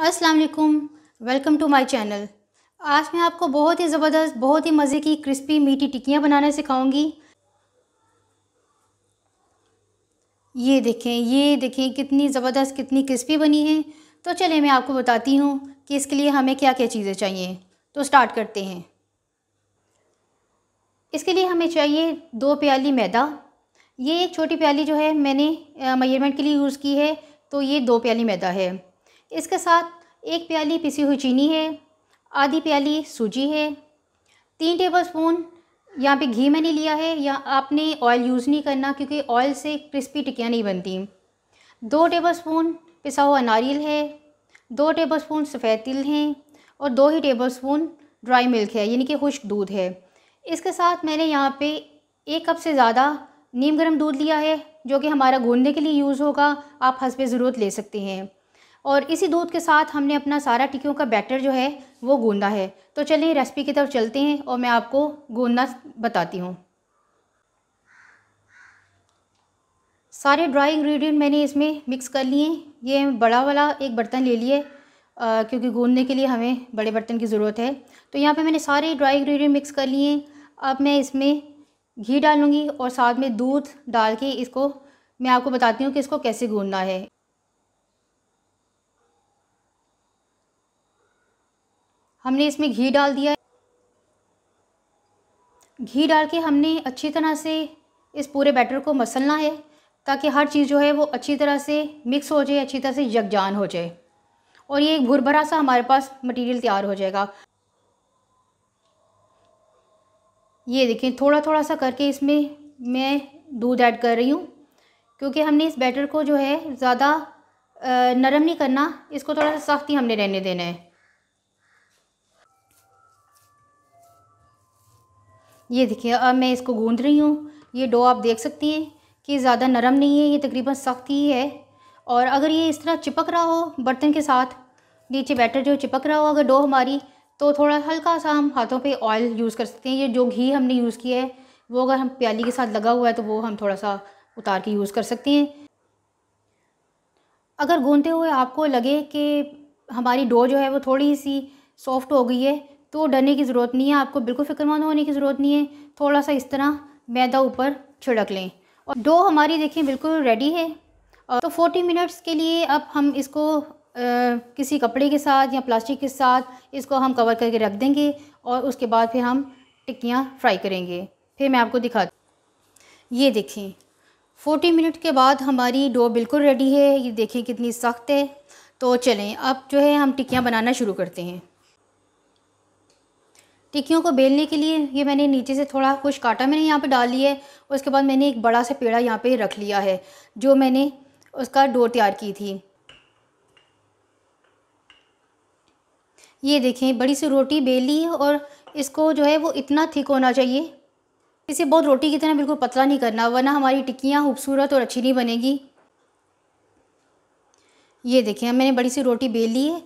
अस्सलाम वालेकुम welcome to my channel आज मैं आपको बहुत ही ज़बरदस्त बहुत ही मज़े की क्रिस्पी मीठी टिक्कियाँ बनाना सिखाऊंगी ये देखें ये देखें कितनी ज़बरदस्त कितनी क्रिस्पी बनी है तो चलिए मैं आपको बताती हूँ कि इसके लिए हमें क्या क्या चीज़ें चाहिए तो स्टार्ट करते हैं इसके लिए हमें चाहिए दो प्याली मैदा ये एक छोटी प्याली जो है मैंने मेजरमेंट के लिए यूज़ की है तो ये दो प्याली मैदा है इसके साथ एक प्याली पिसी हुई चीनी है आधी प्याली सूजी है तीन टेबल स्पून यहाँ पे घी मैंने लिया है या आपने ऑयल यूज़ नहीं करना क्योंकि ऑयल से क्रिस्पी टिकियाँ नहीं बनती दो टेबल स्पून पिसा हुआ नारियल है दो टेबल स्पून सफ़ेद तिल हैं और दो ही टेबल स्पून ड्राई मिल्क है यानी कि खुश्क दूध है इसके साथ मैंने यहाँ पे एक कप से ज़्यादा नीम गर्म दूध लिया है जो कि हमारा घूनने के लिए यूज़ होगा आप हंसबे ज़रूरत ले सकते हैं और इसी दूध के साथ हमने अपना सारा टिक्कियों का बैटर जो है वो गूंदा है तो चलिए रेसिपी की तरफ चलते हैं और मैं आपको गूंदना बताती हूँ सारे ड्राई इंग्रेडिएंट मैंने इसमें मिक्स कर लिए ये बड़ा वाला एक बर्तन ले लिए क्योंकि गूंदने के लिए हमें बड़े बर्तन की ज़रूरत है तो यहाँ पे मैंने सारे ड्राई इंग्रेडिएंट मिक्स कर लिए अब मैं इसमें घी डालूँगी और साथ में दूध डाल के इसको मैं आपको बताती हूँ कि इसको कैसे गूंदना है हमने इसमें घी डाल दिया घी डाल के हमने अच्छी तरह से इस पूरे बैटर को मसलना है ताकि हर चीज़ जो है वो अच्छी तरह से मिक्स हो जाए अच्छी तरह से यकजान हो जाए और ये एक भुर भरा सा हमारे पास मटेरियल तैयार हो जाएगा ये देखें थोड़ा थोड़ा सा करके इसमें मैं दूध ऐड कर रही हूँ क्योंकि हमने इस बैटर को जो है ज़्यादा नरम नहीं करना इसको थोड़ा सा सख्त ही हमने रहने देना है ये देखिए अब मैं इसको गूंद रही हूँ ये डो आप देख सकती हैं कि ज़्यादा नरम नहीं है ये तकरीबन सख्त ही है और अगर ये इस तरह चिपक रहा हो बर्तन के साथ नीचे बैटर जो चिपक रहा हो अगर डो हमारी तो थोड़ा हल्का सा हम हाथों पे ऑयल यूज़ कर सकते हैं ये जो घी हमने यूज़ किया है वो अगर हम प्याली के साथ लगा हुआ है तो वो हम थोड़ा सा उतार के यूज़ कर सकते हैं अगर गूंदते हुए आपको लगे कि हमारी डो जो है वो थोड़ी सी सॉफ्ट हो गई है तो डरने की ज़रूरत नहीं है आपको बिल्कुल फिक्रमंद होने की ज़रूरत नहीं है थोड़ा सा इस तरह मैदा ऊपर छिड़क लें और डो हमारी देखें बिल्कुल रेडी है तो 40 मिनट्स के लिए अब हम इसको आ, किसी कपड़े के साथ या प्लास्टिक के साथ इसको हम कवर करके रख देंगे और उसके बाद फिर हम टिक्कियाँ फ्राई करेंगे फिर मैं आपको दिखा ये देखें 40 मिनट के बाद हमारी डो बिल्कुल रेडी है ये देखें कितनी सख्त है तो चलें अब जो है हम टिक्कियाँ बनाना शुरू करते हैं टिक्कियों को बेलने के लिए ये मैंने नीचे से थोड़ा कुछ काटा मैंने यहाँ पे डाल लिया है उसके बाद मैंने एक बड़ा सा पेड़ा यहाँ पे रख लिया है जो मैंने उसका डोर तैयार की थी ये देखें बड़ी सी रोटी बेली और इसको जो है वो इतना थिक होना चाहिए इसे बहुत रोटी की तरह बिल्कुल पतला नहीं करना वरना हमारी टिक्कियाँ खूबसूरत और अच्छी नहीं बनेगी ये देखें मैंने बड़ी सी रोटी बेल ली है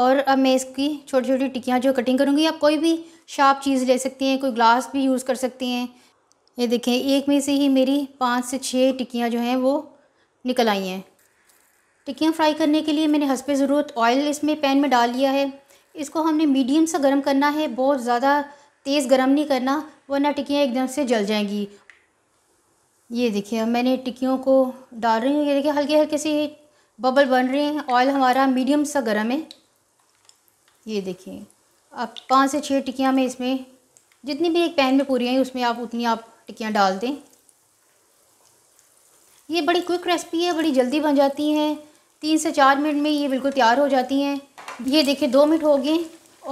और अब मैं इसकी छोटी छोटी टिक्कियाँ जो कटिंग करूँगी आप कोई भी शार्प चीज़ ले सकती हैं कोई ग्लास भी यूज़ कर सकती हैं ये देखें एक में से ही मेरी पाँच से छः टिक्कियाँ जो हैं वो निकल आई हैं टिक्कियाँ फ्राई करने के लिए मैंने हंसपे ज़रूरत ऑयल इसमें पैन में डाल लिया है इसको हमने मीडियम सा गर्म करना है बहुत ज़्यादा तेज़ गर्म नहीं करना वरना टिक्कियाँ एकदम से जल जाएंगी ये देखिए मैंने टिक्कियों को डाल रही हूँ ये देखिए हल्के हल्के से बबल बन रहे हैं ऑयल हमारा मीडियम सा गर्म है ये देखिए अब पाँच से छः टिकियाँ में इसमें जितनी भी एक पैन में पूरी हैं उसमें आप उतनी आप टिकियाँ डाल दें ये बड़ी क्विक रेसिपी है बड़ी जल्दी बन जाती हैं तीन से चार मिनट में ये बिल्कुल तैयार हो जाती हैं ये देखिए दो मिनट हो गए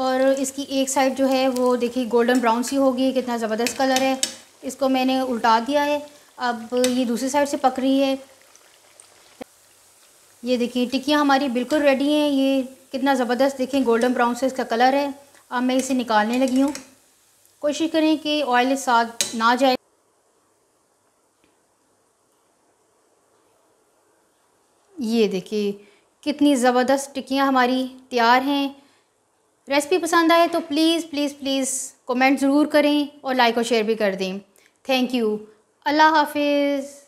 और इसकी एक साइड जो है वो देखिए गोल्डन ब्राउन सी होगी कितना ज़बरदस्त कलर है इसको मैंने उल्टा दिया है अब ये दूसरी साइड से पक रही है ये देखिए टिक्कियाँ हमारी बिल्कुल रेडी हैं ये कितना ज़बरदस्त देखें गोल्डन ब्राउन से इसका कलर है अब मैं इसे निकालने लगी हूँ कोशिश करें कि ऑयल साथ ना जाए ये देखिए कितनी ज़बरदस्त टिक्कियाँ हमारी तैयार हैं रेसिपी पसंद आए तो प्लीज़ प्लीज़ प्लीज़ कमेंट ज़रूर करें और लाइक और शेयर भी कर दें थैंक यू अल्लाह हाफिज़